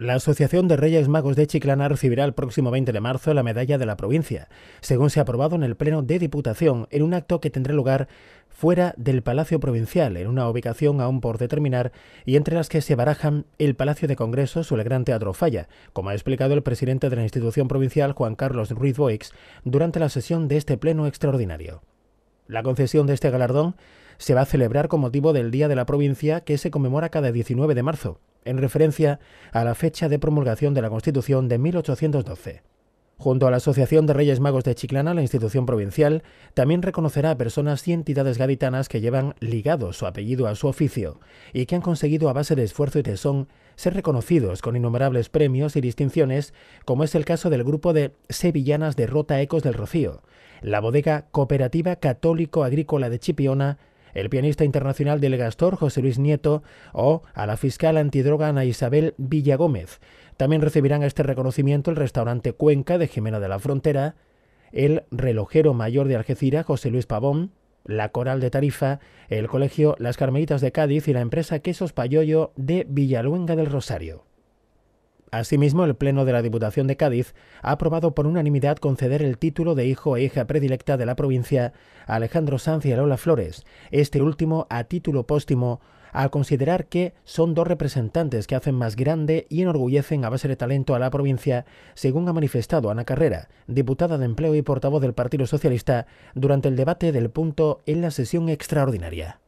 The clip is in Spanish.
La Asociación de Reyes Magos de Chiclana recibirá el próximo 20 de marzo la medalla de la provincia, según se ha aprobado en el Pleno de Diputación, en un acto que tendrá lugar fuera del Palacio Provincial, en una ubicación aún por determinar, y entre las que se barajan el Palacio de Congresos o el Gran Teatro Falla, como ha explicado el presidente de la institución provincial, Juan Carlos Ruiz Boix, durante la sesión de este Pleno extraordinario. La concesión de este galardón se va a celebrar con motivo del Día de la Provincia que se conmemora cada 19 de marzo en referencia a la fecha de promulgación de la Constitución de 1812. Junto a la Asociación de Reyes Magos de Chiclana, la institución provincial también reconocerá a personas y entidades gaditanas que llevan ligado su apellido a su oficio y que han conseguido a base de esfuerzo y tesón ser reconocidos con innumerables premios y distinciones, como es el caso del grupo de Sevillanas de Rota Ecos del Rocío, la bodega cooperativa católico-agrícola de Chipiona el pianista internacional del Gastor José Luis Nieto o a la fiscal antidroga Ana Isabel Villagómez. También recibirán este reconocimiento el restaurante Cuenca de Jimena de la Frontera, el relojero mayor de Algeciras José Luis Pavón, la Coral de Tarifa, el Colegio Las Carmelitas de Cádiz y la empresa Quesos Payoyo de Villaluenga del Rosario. Asimismo, el Pleno de la Diputación de Cádiz ha aprobado por unanimidad conceder el título de hijo e hija predilecta de la provincia a Alejandro Sanz y a Lola Flores, este último a título póstumo al considerar que son dos representantes que hacen más grande y enorgullecen a base de talento a la provincia, según ha manifestado Ana Carrera, diputada de Empleo y portavoz del Partido Socialista, durante el debate del punto en la sesión extraordinaria.